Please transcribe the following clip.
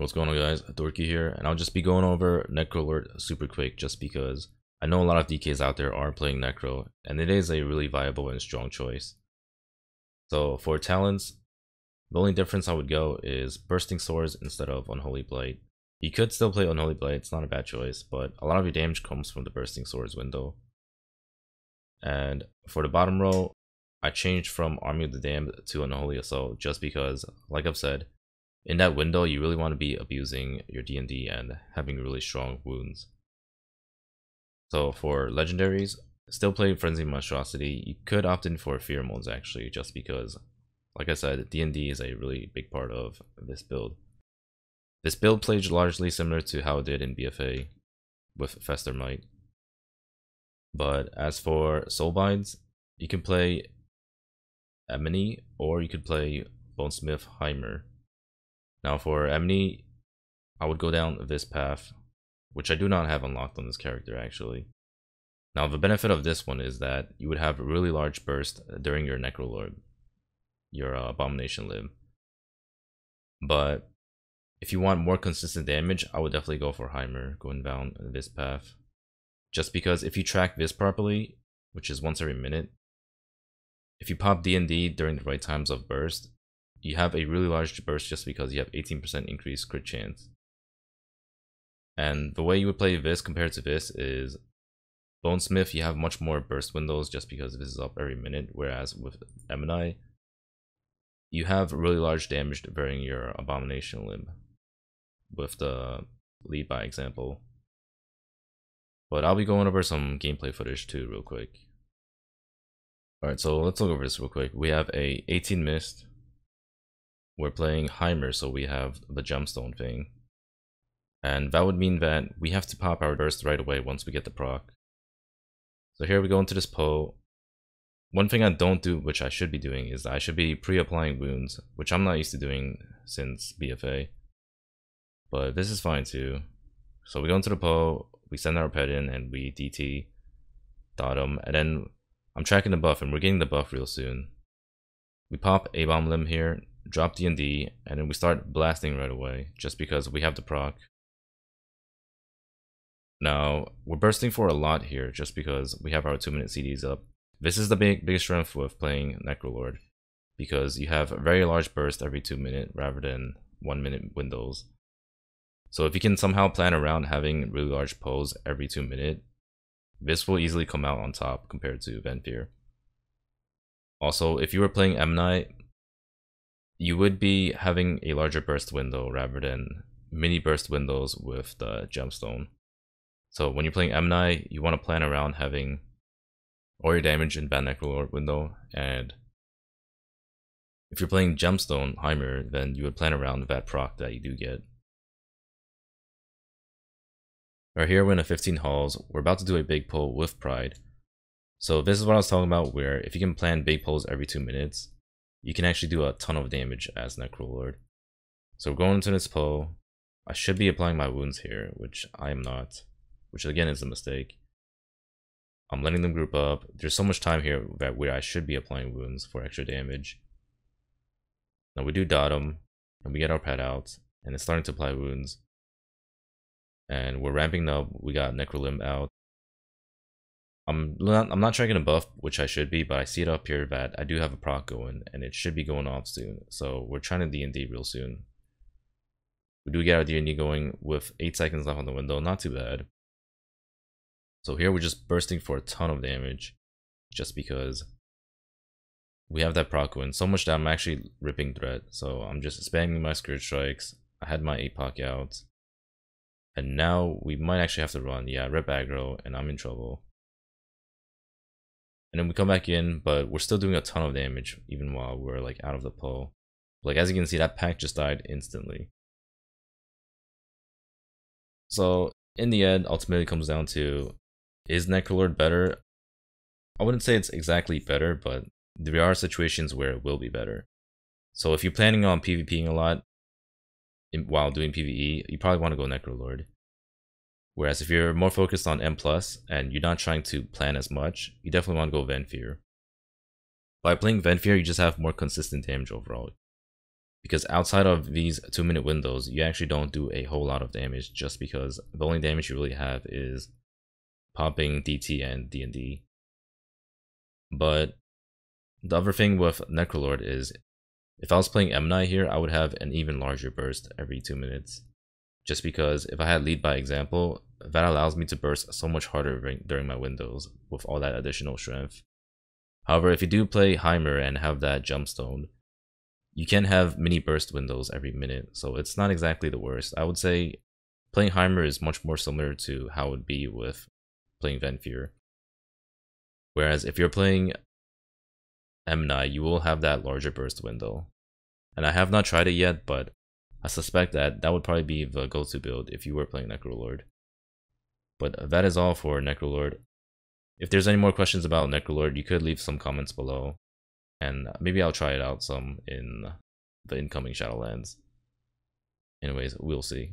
What's going on guys, Dorky here, and I'll just be going over Necrolord super quick just because I know a lot of DKs out there are playing Necro, and it is a really viable and strong choice. So for talents, the only difference I would go is Bursting Swords instead of Unholy Blight. You could still play Unholy Blight, it's not a bad choice, but a lot of your damage comes from the Bursting Swords window. And for the bottom row, I changed from Army of the Damned to Unholy Assault just because, like I've said, in that window, you really want to be abusing your D&D and having really strong wounds. So for legendaries, still play Frenzy Monstrosity. You could opt in for Fear actually, just because, like I said, D&D is a really big part of this build. This build plays largely similar to how it did in BFA with Fester Might. But as for Soulbinds, you can play Emini or you could play Bonesmith Heimer. Now for Emni, I would go down this path, which I do not have unlocked on this character actually. Now the benefit of this one is that you would have a really large burst during your Necrolord, your uh, Abomination Lib. But if you want more consistent damage, I would definitely go for Heimer going down this path. Just because if you track this properly, which is once every minute, if you pop D&D during the right times of burst, you have a really large burst just because you have 18% increased crit chance. And the way you would play this compared to this is Bonesmith, you have much more burst windows just because this is up every minute, whereas with Emini, you have really large damage during your Abomination Limb with the lead by example. But I'll be going over some gameplay footage too real quick. Alright, so let's look over this real quick. We have a 18 missed, we're playing Heimer, so we have the gemstone thing. And that would mean that we have to pop our burst right away once we get the proc. So here we go into this Poe. One thing I don't do, which I should be doing, is I should be pre-applying wounds, which I'm not used to doing since BFA. But this is fine too. So we go into the Poe, we send our pet in, and we DT, dot him, and then I'm tracking the buff, and we're getting the buff real soon. We pop A-Bomb Limb here, drop D&D, and then we start blasting right away, just because we have the proc. Now, we're bursting for a lot here, just because we have our 2-minute CDs up. This is the big biggest strength with playing Necrolord, because you have a very large burst every 2 minute rather than 1 minute windows. So if you can somehow plan around having really large pulls every 2 minute, this will easily come out on top compared to Venthyr. Also, if you were playing M Knight, you would be having a larger burst window rather than mini burst windows with the gemstone. So when you're playing Amni, you want to plan around having all your damage in Bad Necrolord window, and if you're playing Gemstone Heimer, then you would plan around that proc that you do get. Right here we're in a 15 halls, we're about to do a big pull with Pride. So this is what I was talking about where if you can plan big pulls every 2 minutes, you can actually do a ton of damage as Necrolord. So we're going into this Poe. I should be applying my wounds here, which I am not, which again is a mistake. I'm letting them group up. There's so much time here that where I should be applying wounds for extra damage. Now we do dot them, and we get our pet out, and it's starting to apply wounds. And we're ramping up. We got Necrolimb out. I'm not, I'm not tracking a buff, which I should be, but I see it up here that I do have a proc going, and it should be going off soon. So we're trying to D&D real soon. We do get our D&D going with 8 seconds left on the window, not too bad. So here we're just bursting for a ton of damage, just because we have that proc going. So much that I'm actually ripping threat, so I'm just spamming my Scourge Strikes. I had my APOC out, and now we might actually have to run. Yeah, rip aggro, and I'm in trouble. And then we come back in, but we're still doing a ton of damage even while we're like out of the pull. Like as you can see, that pack just died instantly. So in the end, ultimately comes down to, is Necrolord better? I wouldn't say it's exactly better, but there are situations where it will be better. So if you're planning on PvPing a lot while doing PvE, you probably want to go Necrolord. Whereas if you're more focused on M plus and you're not trying to plan as much, you definitely want to go Venfear. By playing Venfear, you just have more consistent damage overall. Because outside of these two minute windows, you actually don't do a whole lot of damage just because the only damage you really have is popping DT and D&D. But the other thing with Necrolord is if I was playing MNI here, I would have an even larger burst every two minutes just because if I had lead by example, that allows me to burst so much harder during my windows with all that additional strength. However, if you do play Heimer and have that jumpstone, you can have mini burst windows every minute, so it's not exactly the worst. I would say playing Heimer is much more similar to how it would be with playing Venfear. Whereas if you're playing Mni, you will have that larger burst window. And I have not tried it yet, but I suspect that that would probably be the go-to build if you were playing Necrolord. But that is all for Necrolord. If there's any more questions about Necrolord, you could leave some comments below. And maybe I'll try it out some in the incoming Shadowlands. Anyways, we'll see.